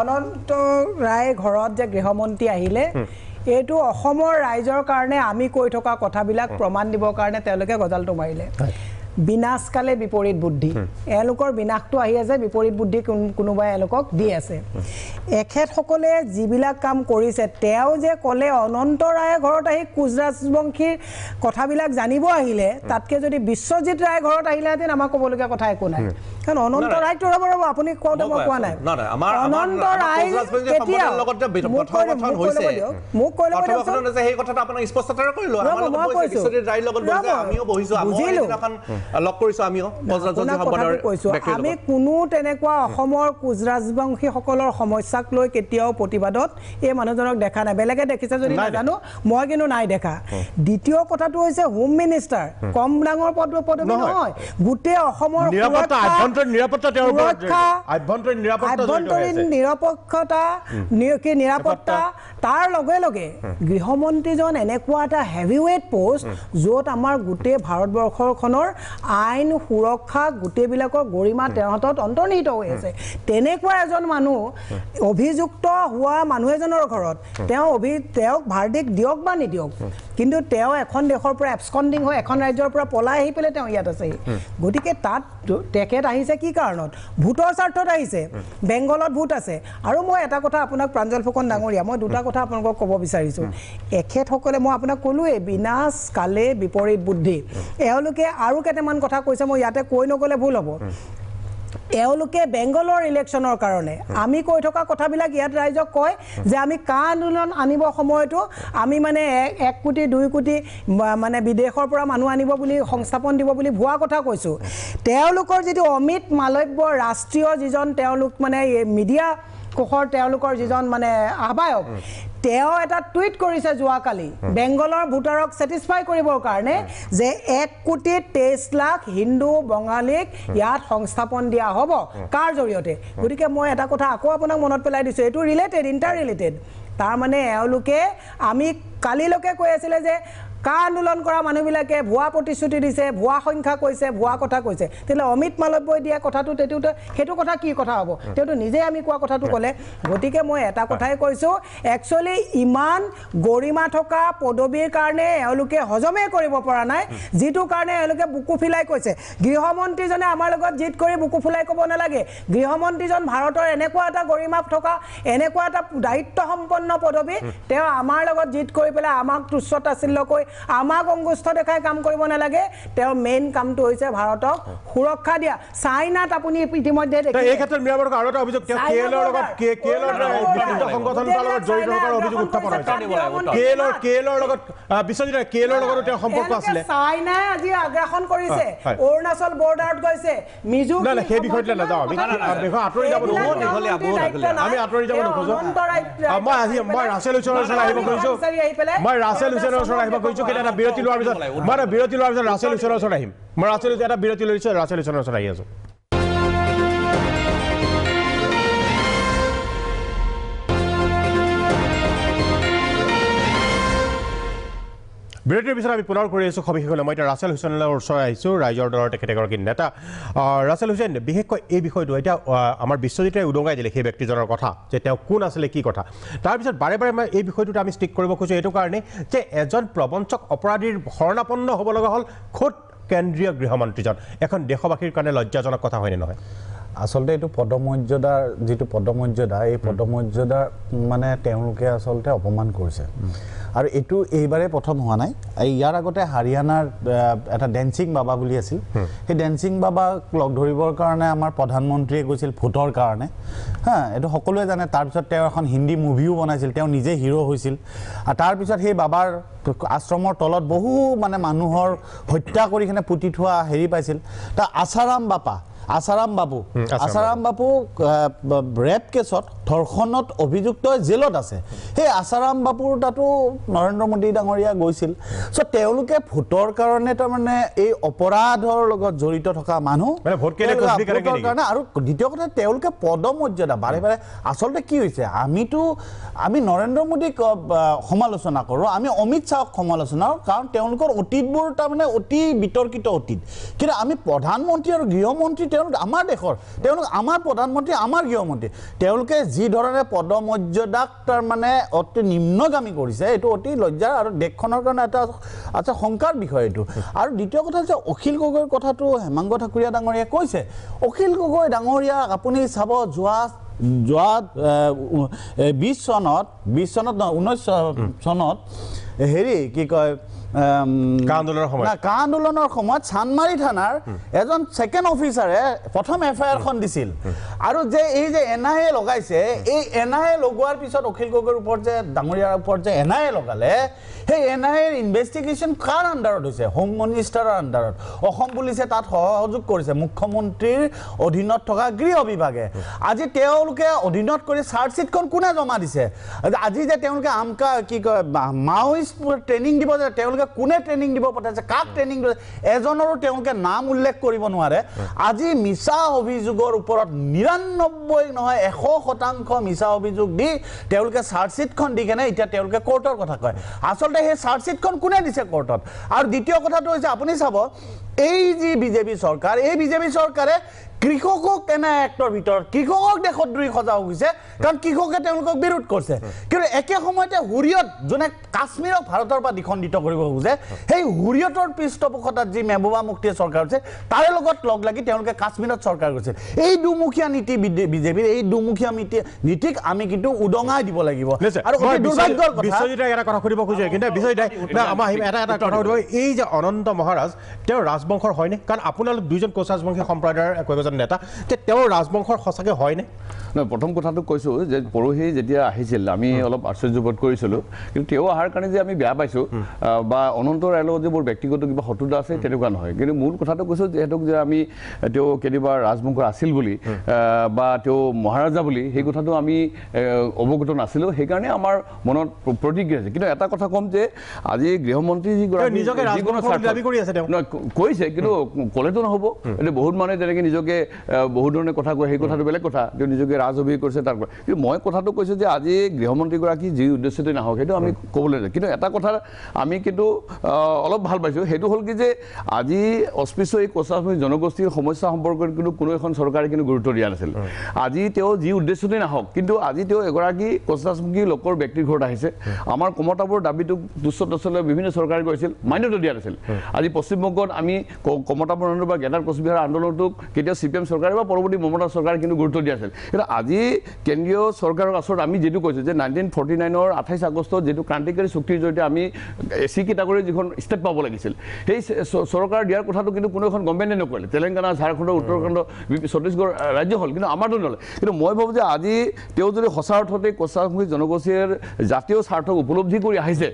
Ananta Roy ঘৰত যে গৃহমন্ত্ৰী আহিলে এইটো অসমৰ ৰাইজৰ কাৰণে আমি কৈ থকা কথাবিলাক প্ৰমাণ দিবৰ কাৰণে তেওঁলোকে গজালটো মাৰিলে বিনাশ কালে বিপৰীত বুদ্ধি এওঁলোকৰ বিনাশটো আহি আছে বিপৰীত বুদ্ধি কোনোবাই এওঁলোকক দি আছে এখেতসকলে যিবিলাক কাম কৰিছে তেওঁ যে ক'লে অনন্ত ৰায় ঘৰত আহি কোচ ৰাজবংশীৰ কথাবিলাক জানিব আহিলে তাতকৈ যদি বিশ্বজিৎ ৰায় ঘৰত আহিলেহেঁতেন আমাক ক'বলগীয়া কথা একো নাই কাৰণ অনন্ত ৰায়টো ৰ'ব ৰ'ব আপুনি কওঁতে মই কোৱা নাই অনন্ত ৰায় লগ কৰিছো আমি তাৰ লগে লগে গৃহমন্ত্ৰীজন এনেকুৱা এটা হেভি ৱেট পষ্ট য'ত আমাৰ গোটেই ভাৰতবৰ্ষৰখনৰ আইন সুৰক্ষা গোটেইবিলাকৰ গৰিমা গৰিমা হাতত অন্তৰ্নিহিত হৈ আছে তেনেকুৱা এজন মানুহ অভিযুক্ত হোৱা মানুহ এজনৰ ঘৰত তেওঁ অভি তেওঁক ভাৰ্ডিক দিয়ক বা নিদিয়ক কিন্তু তেওঁ এখন দেশৰ পৰা এবসকন্ডিং হয় এখন ৰাজ্যৰ পৰা পলাই আহি পেলাই তেওঁ ইয়াত আছেহি গতিকে তাত তেখেত আহিছে কি কাৰণত ভোটৰ স্বাৰ্থত আহিছে বেংগলত ভোট আছে আৰু মই এটা কথা আপোনাক প্ৰাঞ্জল ফুকন ডাঙৰীয়া মই দুটা কথা আপোনালোকক কব বিচাৰিছোঁ এখেতসকলে মই আপোনাক ক'লোৱেই বিনাশ কালে বিপৰীত বুদ্ধি এওঁলোকে আৰু কেটে কেইটামান কথা কৈছে মই ইয়াতে কৈ নগ'লে ভুল হ'ব তেওঁলোকে বেংগলৰ ইলেকশ্যনৰ কাৰণে আমি কৈ থকা কথাবিলাক ইয়াত ৰাইজক কয় যে আমি কা আন্দোলন আনিব সময়তো আমি মানে এক কোটি দুই কোটি মানে বিদেশৰ পৰা মানুহ আনিব বুলি সংস্থাপন দিব বুলি ভুৱা কথা কৈছোঁ তেওঁলোকৰ যিটো অমিত মালব্য ৰাষ্ট্ৰীয় যিজন তেওঁলোক মানে মিডিয়া কোষৰ তেওঁলোকৰ যিজন মানে আহ্বায়ক তেওঁ এটা টুইট কৰিছে যোৱাকালি বেংগলৰ ভোটাৰক ছেটিছফাই কৰিবৰ কাৰণে যে এক কোটি তেইছ লাখ হিন্দু বঙালীক ইয়াত সংস্থাপন দিয়া হ'ব কাৰ জৰিয়তে গতিকে মই এটা কথা আকৌ আপোনাক মনত পেলাই দিছোঁ এইটো ৰিলেটেড ইণ্টাৰ ৰিলেটেড তাৰমানে এওঁলোকে আমি কালিলৈকে কৈ আছিলে যে কা আন্দোলন কৰা মানুহবিলাকে ভুৱা প্ৰতিশ্ৰুতি দিছে ভুৱা সংখ্যা কৈছে ভুৱা কথা কৈছে তেতিয়াহ'লে অমিত মালব্যই দিয়া কথাটো তেতিয়া সেইটো কথা কি কথা হ'ব তেওঁতো নিজেই আমি কোৱা কথাটো ক'লে গতিকে মই এটা কথাই কৈছোঁ একচুৱেলি ইমান গৰিমা থকা পদবীৰ কাৰণে এওঁলোকে হজমেই কৰিব পৰা নাই যিটো কাৰণে এওঁলোকে বুকু ফিলাই কৈছে গৃহমন্ত্ৰীজনে আমাৰ লগত জিত কৰি বুকু ফুলাই ক'ব নালাগে গৃহমন্ত্ৰীজন ভাৰতৰ এনেকুৱা এটা গৰিমা থকা এনেকুৱা এটা দায়িত্বসম্পন্ন পদবী তেওঁ আমাৰ লগত জিত কৰি পেলাই আমাক তুচ্ছতাচিল্যকৈ আমাক অংগুষ্ঠ দেখাই কাম কৰিব নালাগে তেওঁ মেইন কামটো হৈছে ভাৰতক সুৰক্ষা দিয়া চাইনাত আপুনি ইতিমধ্যে অৰুণাচল বৰ্ডাৰত গৈছে সেই বিষয়টো নাযাওঁ আঁতৰি যাব আহিব লৈছোঁ এটা বিৰতি লোৱাৰ পিছত মই এটা বিৰতি লোৱাৰ পিছত ৰাছেল ওচৰৰ ওচৰত আহিম মই ৰাছেল এটা বিৰতি লৈছোঁ ৰাছেল ওচৰত আহি আছোঁ বিৰতিৰ পিছত আমি পুনৰ কৰি আহিছোঁ সবিশেষলৈ মই এতিয়া ৰাছেল হুছেইনলৈ ওচৰ আহিছোঁ ৰাইজৰ দলৰ তেখেতেগৰাকী নেতা ৰাছেল হুছেইন বিশেষকৈ এই বিষয়টো এতিয়া আমাৰ বিশ্বজিতে উদঙাই দিলে সেই ব্যক্তিজনৰ কথা যে তেওঁ কোন আছিলে কি কথা তাৰপিছত বাৰে বাৰে মই এই বিষয়টোত আমি ষ্টিক কৰিব খোজোঁ এইটো কাৰণে যে এজন প্ৰবঞ্চক অপৰাধীৰ শৰণাপন্ন হ'ব লগা হ'ল খোদ কেন্দ্ৰীয় গৃহমন্ত্ৰীজন এখন দেশবাসীৰ কাৰণে লজ্জাজনক কথা হয়নে নহয় আচলতে এইটো পদমৰ্যদাৰ যিটো পদমৰ্যদা এই পদমৰ্যদা মানে তেওঁলোকে আচলতে অপমান কৰিছে আৰু এইটো এইবাৰে প্ৰথম হোৱা নাই ইয়াৰ আগতে হাৰিয়ানাৰ এটা ডেন্সিং বাবা বুলি আছিল সেই ডেন্সিং বাবাক লগ ধৰিবৰ কাৰণে আমাৰ প্ৰধানমন্ত্ৰীয়ে গৈছিল ভোটৰ কাৰণে হা এইটো সকলোৱে জানে তাৰপিছত তেওঁ এখন হিন্দী মুভিও বনাইছিল তেওঁ নিজে হিৰো হৈছিল আৰু তাৰপিছত সেই বাবাৰ আশ্ৰমৰ তলত বহু মানে মানুহৰ হত্যা কৰি কিনে পুতি থোৱা হেৰি পাইছিল তাৰ আচাৰাম বাপা আসাৰাম বাপু আসাৰাম বাপু ৰেপ কেছত ধৰ্ষণত অভিযুক্ত জেলত আছে সেই আছাৰাম বাপুৰ তাতো নৰেন্দ্ৰ মোদী ডাঙৰীয়া গৈছিল চ' তেওঁলোকে ভোটৰ কাৰণে তাৰমানে এই অপৰাধৰ লগত জড়িত থকা মানুহ কাৰণে আৰু দ্বিতীয় কথা তেওঁলোকে পদমৰ্যাদা বাৰে বাৰে আচলতে কি হৈছে আমিতো আমি নৰেন্দ্ৰ মোদীক সমালোচনা কৰোঁ আমি অমিত শ্বাহক সমালোচনা কৰোঁ কাৰণ তেওঁলোকৰ অতীতবোৰ তাৰমানে অতি বিতৰ্কিত অতীত কিন্তু আমি প্ৰধানমন্ত্ৰী আৰু গৃহমন্ত্ৰী তেওঁলোক আমাৰ দেশৰ তেওঁলোক আমাৰ প্ৰধানমন্ত্ৰী আমাৰ গৃহমন্ত্ৰী তেওঁলোকে ধৰণে পদমৰ্যাদাক তাৰমানে অতি নিম্নগামী কৰিছে এইটো অতি লজ্জাৰ আৰু দেশখনৰ কাৰণে এটা আছে শংকাৰ বিষয় এইটো আৰু দ্বিতীয় কথা হৈছে অখিল গগৈৰ কথাটো হেমাংগ ঠাকুৰীয়া ডাঙৰীয়াই কৈছে অখিল গগৈ ডাঙৰীয়াক আপুনি চাব যোৱা যোৱা বিছ চনত বিছ চনত ঊনৈছ চনত হেৰি কি কয় কান্দোলনৰ সময়ত চানমাৰী থানাৰ এজন ছেকেণ্ড অফিচাৰে প্ৰথম এফ আই আৰখন দিছিল আৰু যে এই যে এন আই এ লগাইছে এই এন আই এ লগোৱাৰ পিছত অখিল গগৈৰ ওপৰত যে ডাঙৰীয়াৰ ওপৰত যে এন আই এ লগালে সেই এন আই এৰ ইনভেষ্টিগেশ্যন কাৰ আণ্ডাৰত হৈছে হোম মিনিষ্টাৰৰ আণ্ডাৰত অসম পুলিচে তাত সহযোগ করেছে মুখ্যমন্ত্রীর অধীনত থকা গৃহ বিভাগে আজি তেওঁলোকে অধীনত করে চার্জশিট কোনে জমা দিছে আজি যে তেওঁলোকে আমকা কি কয় মাওইস্ট ট্ৰেইনিং দিব যে তেওঁলোকে কোনে ট্ৰেইনিং দিব পঠাইছে কাক ট্ৰেইনিং এজনৰো তেওঁলোকে নাম উল্লেখ কৰিব নোৱাৰে আজি মিছা অভিযোগৰ ওপৰত নিৰান্নব্বৈ নহয় এশ শতাংশ মিছা অভিযোগ দি তেওঁলোকে চাৰ্জশ্বিটখন দি চাৰ্জশিট এতিয়া তেওঁলোকে ক'ৰ্টৰ কথা কয় আচলতে আচলতে সেই চাৰ্জশ্বীটখন কোনে দিছে কৰ্টত আৰু দ্বিতীয় কথাটো হৈছে আপুনি চাব এই যি বিজেপি চৰকাৰ এই বিজেপি চৰকাৰে কৃষকক এনে এক্টৰ ভিতৰত কৃষকক দেশত দুই সজাগ হৈছে কাৰণ কৃষকে তেওঁলোকক বিৰোধ কৰিছে কিন্তু একে সময়তে হুৰিয়ত যোনে কাশ্মীৰক ভাৰতৰ পৰা দিখণ্ডিত কৰিব খোজে সেই হুৰিয়তৰ পৃষ্ঠপোষকতাত যি মেহবুবা মুক্তিয়ে চৰকাৰ হৈছে তাৰে লগত লগ লাগি তেওঁলোকে কাশ্মীৰত চৰকাৰ কৰিছে এই দুমুখীয়া নীতি বিজেপিৰ এই দুমুখীয়া নীতি নীতিক আমি কিন্তু উদঙাই দিব লাগিব আৰু এই যে অনন্ত মহাৰাজ তেওঁ ৰাজবংশৰ হয়নে কাৰণ আপোনালোক দুইজন কোচ ৰাজবংশী সম্প্ৰদায়ৰ একোজন এজন নেতা এতিয়া তেওঁৰ ৰাজবংশৰ সঁচাকৈ হয়নে নহয় প্ৰথম কথাটো কৈছোঁ যে পৰহি যেতিয়া আহিছিল আমি অলপ আশ্চৰ্যবোধ কৰিছিলোঁ কিন্তু তেওঁ অহাৰ কাৰণে যে আমি বেয়া পাইছোঁ বা অনন্ত ৰায়ৰ লগত যে মোৰ ব্যক্তিগত কিবা শত্ৰুতা আছে তেনেকুৱা নহয় কিন্তু মূল কথাটো কৈছোঁ যিহেতুক যে আমি তেওঁ কেতিয়াবা ৰাজবংশ আছিল বুলি বা তেওঁ মহাৰাজা বুলি সেই কথাটো আমি অৱগত নাছিলোঁ সেইকাৰণে আমাৰ মনত প্ৰতিক্ৰিয়া আছে কিন্তু এটা কথা ক'ম যে আজি গৃহমন্ত্ৰী যিগৰাকী কৈছে কিন্তু ক'লেতো নহ'ব এতিয়া বহুত মানুহে যেনেকৈ নিজকে বহু ধৰণে কথা কয় সেই কথাটো বেলেগ কথা তেওঁ নিজকে রাজ অভিযোগ করেছে তার কিন্তু মানে কথাটা কৈছো যে আজি গৃহমন্ত্রীগী যি উদ্দেশ্যতে না হোক আমি কবলে যাই কিন্তু এটা কথা আমি কিন্তু অল্প ভাল পাইছো সেই হল কি যে আজি অস্পৃশ্য এই কোচাশ্রমি জনগোষ্ঠীর সমস্যা সম্পর্কে কিন্তু কোনো এখন সরকারে কিন্তু গুরুত্ব দিয়া নাছিল আজি তেওঁ যি উদ্দেশ্যতে নাহক কিন্তু আজি তেওঁ এগৰাকী কোচাশ্ৰমী লোকৰ ব্যক্তিৰ ঘৰত আহিছে আমাৰ কমতাবৰ দাবিটো দুশ্চ দশলে বিভিন্ন চৰকাৰে কৈছিল মান্যতা দিয়া নাছিল আজি পশ্চিমবংগত আমি কমতা বৰ্ণ বা জ্ঞানাৰ কোচবিহাৰ আন্দোলনটুক কেতিয়াও চিপিএম চৰকাৰে বা পৰৱৰ্তী মমতা চৰকাৰে কিন্তু গুৰুত্ব দিয়া আছিল কিন্তু আজি কেন্দ্ৰীয় চৰকাৰৰ কাছত আমি যিটো কৈছোঁ যে নাইনটিন ফৰ্টি নাইনৰ আঠাইছ আগষ্টত যিটো ক্ৰান্তিকাৰী চুক্তিৰ জৰিয়তে আমি এ চি কেটাগৰীৰ যিখন ষ্টেপ পাব লাগিছিল সেই চৰকাৰ দিয়াৰ কথাটো কিন্তু কোনো এখন গভৰ্ণমেণ্টে নকৰিলে তেলেংগানা ঝাৰখণ্ড উত্তৰাখণ্ড ছত্তীশগড় ৰাজ্য হ'ল কিন্তু আমাৰটো নহ'লে কিন্তু মই ভাবোঁ যে আজি তেওঁ যদি সঁচা অৰ্থতে কচাংমুখী জনগোষ্ঠীৰ জাতীয় স্বাৰ্থক উপলব্ধি কৰি আহিছে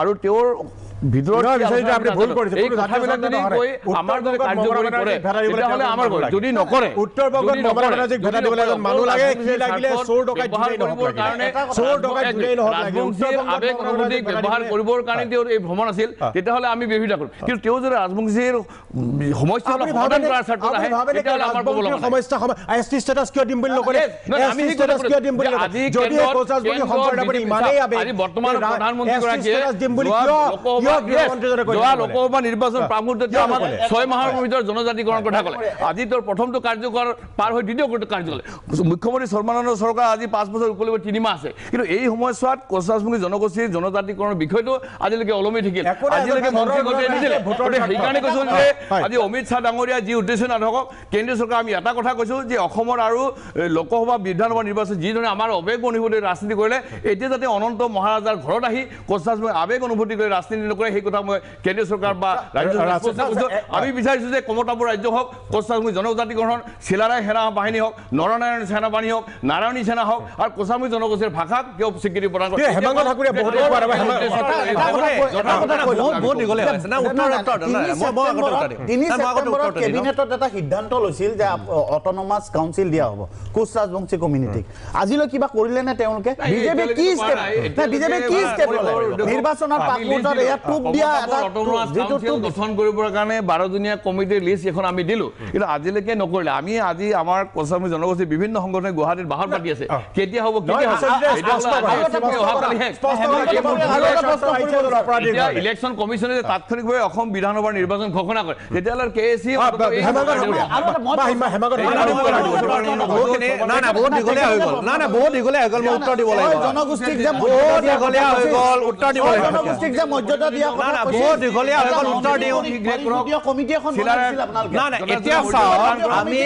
আৰু তেওঁৰ ভিতৰত যদি নকৰে উত্তৰবংগত মমতা বেনাৰ্জীক ভেটা দিবলৈ এজন মানুহ লাগে কি লাগিলে চোৰ ডকাই ঢুকাই নহ'ব লাগে চোৰ ডকাই ঢুকাই নহ'ব লাগে উত্তৰবংগত আবেগ অনুভূতিক ব্যৱহাৰ কৰিবৰ কাৰণে তেওঁ এই ভ্ৰমণ আছিল তেতিয়াহ'লে আমি বিৰোধিতা কৰোঁ কিন্তু তেওঁ যদি ৰাজবংশীৰ সমস্যা সমাধান কৰাৰ স্বাৰ্থ আহে তেতিয়াহ'লে আমাৰ পাবলৈ সমস্যা এছ টি ষ্টেটাছ কিয় দিম বুলি নকৰে এছ টি ষ্টেটাছ কিয় দিম বুলি আজি যদি পঞ্চাছ বুলি সম্পৰ্ক আপুনি ইমানেই আবেগ আজি বৰ্তমান প্ৰধানমন্ত্ৰী গৰাকীয়ে দিম বুলি কিয় লোকসভা নিৰ্বাচন প্ৰাগমুহূৰ্তত ছয় মাহৰ ভিতৰত জনজাতিকৰণৰ কথা ক'লে আজি তোৰ প্ৰথম প্ৰথমটো কাৰ্যকৰ পাৰ হৈ দ্বিতীয় গোটটো কাৰ্যকৰ মুখ্যমন্ত্ৰী সৰ্বানন্দ চৰকাৰ আজি পাঁচ বছৰ উপলক্ষে তিনি আছে কিন্তু এই সময়ছোৱাত কচৰাজমুখী জনগোষ্ঠীৰ জনজাতিকৰণৰ বিষয়টো আজিলৈকে অলমি থাকিল আজিলৈকে সেইকাৰণে কৈছোঁ যে আজি অমিত শ্বাহ ডাঙৰীয়া যি উদ্দেশ্য নাথাকক কেন্দ্ৰীয় চৰকাৰ আমি এটা কথা কৈছোঁ যে অসমৰ আৰু লোকসভা বিধানসভা নিৰ্বাচন যিধৰণে আমাৰ আৱেগ অনুভূতি ৰাজনীতি কৰিলে এতিয়া যাতে অনন্ত মহাৰাজাৰ ঘৰত আহি কচৰাজমুখী আৱেগ অনুভূতি কৰি ৰাজনীতি নকৰে সেই কথা মই কেন্দ্ৰীয় চৰকাৰ বা ৰাজ্য চৰকাৰ আমি বিচাৰিছোঁ যে কমতাপুৰ ৰাজ্য হওক কচৰাজমুখী জনজাতি চিলাৰাই সেনা বাহিনী হওক নৰনাৰায়ণ সেনাবাহিনী হওক নাৰায়ণী সেনা হওক আৰু কোচামী জনগোষ্ঠীৰ ভাষাক কিয় স্বীকৃতি প্ৰদান কৰিলে নে কাৰণে বাৰজনীয়া কমিটিৰ লিষ্ট এখন আমি দিলো কিন্তু আজিলৈকে নকৰিলে আমি আজি আমাৰ কছামি জনগোষ্ঠী বিভিন্ন সংগঠনে গুৱাহাটীত বাহৰ পাতি আছে কেতিয়া হ'ব ইলেকশ্যন কমিশ্যনে যে তাৎক্ষণিকভাৱে অসম বিধানসভাৰ নিৰ্বাচন ঘোষণা কৰে তেতিয়াহ'লে কে চি মৰ্যাদা দিয়া কমিটি এখন আমি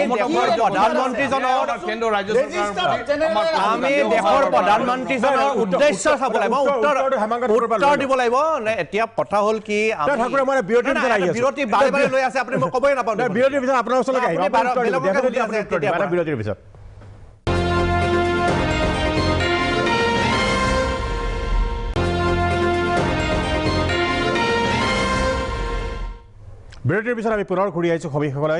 দেশৰ প্ৰধানমন্ত্ৰীজনৰ উদ্দেশ্য চাব লাগিব এতিয়া কথা হ'ল কি বিৰতি বিৰতি বাৰে বাৰে লৈ আছে আপুনি মই ক'বই নাপাওঁ বিৰতিৰ পিছত আপোনাৰ ওচৰলৈকে বিৰতিৰ পিছত বিৰতিৰ পিছত আমি পুনৰ ঘূৰি আহিছোঁ সবিসকলে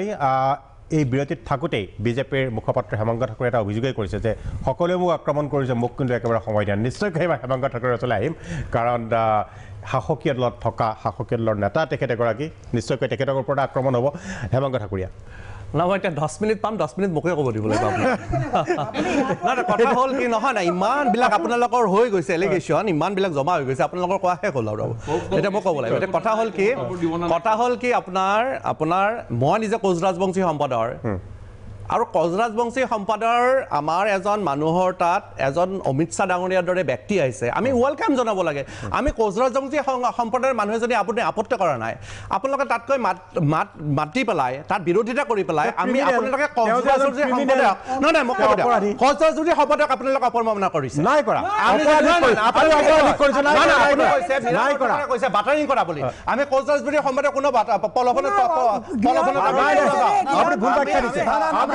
এই বিৰতিত থাকোঁতেই বিজেপিৰ মুখপাত্ৰ হেমংগ ঠাকুৰে এটা অভিযোগেই কৰিছে যে সকলোৱে মোক আক্ৰমণ কৰিছে মোক কিন্তু একেবাৰে সময় দিয়া নিশ্চয়কৈ মই হেমংগ ঠাকুৰৰ ওচৰলৈ আহিম কাৰণ শাসকীয় দলত থকা শাসকীয় দলৰ নেতা তেখেত এগৰাকী নিশ্চয়কৈ তেখেতৰ ওপৰত আক্ৰমণ হ'ব হেমংগ ঠাকুৰীয়া না মই এতিয়া দহ মিনিট পাম দহ মিনিট মোকে ক'ব দিব লাগিব আপোনাৰ কথা হ'ল কি নহয় না ইমানবিলাক আপোনালোকৰ হৈ গৈছে এলিগেশ্যন ইমানবিলাক জমা হৈ গৈছে আপোনালোকৰ কোৱা শেষ হ'ল আৰু এতিয়া মই ক'ব লাগিব এতিয়া কথা হ'ল কি কথা হ'ল কি আপোনাৰ আপোনাৰ মই নিজে কোচ ৰাজবংশী সম্পাদৰ আৰু কজৰাজবংশী সম্পাদৰ আমাৰ এজন মানুহৰ তাত এজন অমিত শ্বাহ ডাঙৰীয়াৰ দৰে ব্যক্তি আহিছে আমি ৱেলকাম জনাব লাগে আমি কজৰাজবংশী সম্প্ৰদায়ৰ মানুহে যদি আপুনি আপত্তি কৰা নাই আপোনালোকে তাতকৈ মাত মাতি পেলাই তাত বিৰোধিতা কৰি পেলাই আমি আপোনালোকে আপোনালোকে অপমাননা কৰিছে নাই কৰা বাটাৰিং কৰা বুলি আমি কজৰাজবংশী সম্প্ৰদায়ৰ কোনো প্ৰলোভন প্ৰলোভন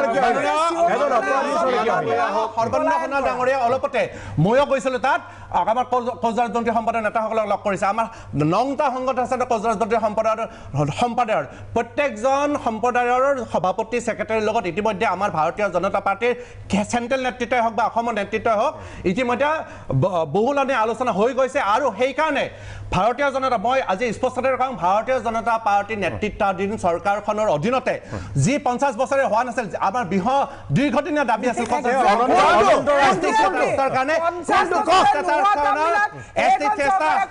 সৰ্বনিম্ন সোণৰ ডাঙৰীয়া অলপতে ময়ো কৈছিলো তাত আমাৰ কৌজাৰ দন্ত্ৰী সম্প্ৰদায়ৰ নেতাসকলক লগ কৰিছে আমাৰ নংটা সংগঠন আছে কৌজাৰ দন্ত্ৰী সম্প্ৰদায়ৰ সম্প্ৰদায়ৰ প্ৰত্যেকজন সম্প্ৰদায়ৰ সভাপতি ছেক্ৰেটাৰীৰ লগত ইতিমধ্যে আমাৰ ভাৰতীয় জনতা পাৰ্টীৰ চেণ্ট্ৰেল নেতৃত্বই হওক বা অসমৰ নেতৃত্বই হওক ইতিমধ্যে বহুলনে আলোচনা হৈ গৈছে আৰু সেইকাৰণে ভাৰতীয় জনতা মই আজি স্পষ্টতাৰ কওঁ ভাৰতীয় জনতা পাৰ্টীৰ নেতৃত্বাধীন চৰকাৰখনৰ অধীনতে যি পঞ্চাছ বছৰে হোৱা নাছিল আমাৰ বৃহৎ দীৰ্ঘদিনীয়া দাবী আছিল প্ৰতাৰণা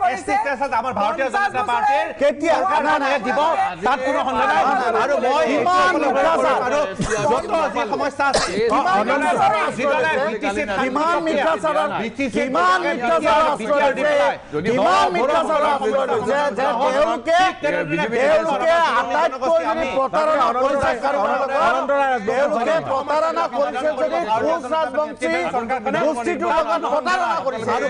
কৰিছে যদি কোচ ৰাজবংশী গোষ্ঠীটো প্ৰতাৰণা কৰিছে আৰু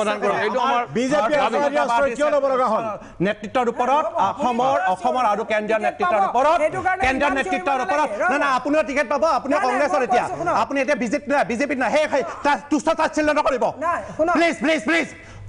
সমাধান কৰা এইটো আমাৰ বিজেপিৰ আৰু আশ্ৰয় কিয় লব লগা হল নেতৃত্বৰ ওপৰত অসমৰ অসমৰ আৰু কেন্দ্ৰীয় নেতৃত্বৰ ওপৰত কেন্দ্ৰীয় নেতৃত্বৰ ওপৰত না না আপোনাৰ টিকেট পাব আপুনি কংগ্ৰেছৰ এতিয়া আপুনি এতিয়া বিজেপি নাই বিজেপিত নাই সেই তুষ্ট তাৎচল্য নকৰিব প্লিজ প্লিজ প্লিজ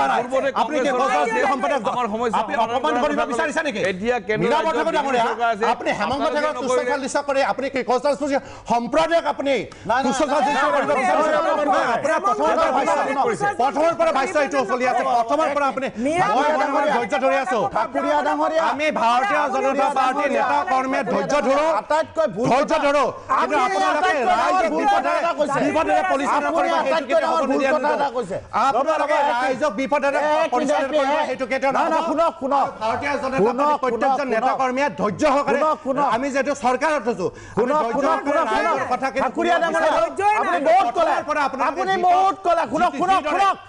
আমি ভাৰতীয় জনতা পাৰ্টীৰ নেতা কৰ্মীয়ে ধৈৰ্য ধৰো আটাইতকৈ ধৈৰ্য ধৰো শুনক শুনক ভাৰতীয় জনতা প্ৰত্যেকজন নেতা কৰ্মীয়ে ধৈৰ্য আমি যিহেতু চৰকাৰত থৈছো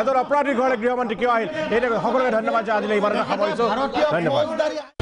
এজন অপৰাধীৰ ঘৰলৈ গৃহমন্ত্ৰী কিয় আহিল সেইটোৱে সকলোকে ধন্যবাদ যে আজিলৈ ইমান সামৰিছোঁ ধন্যবাদ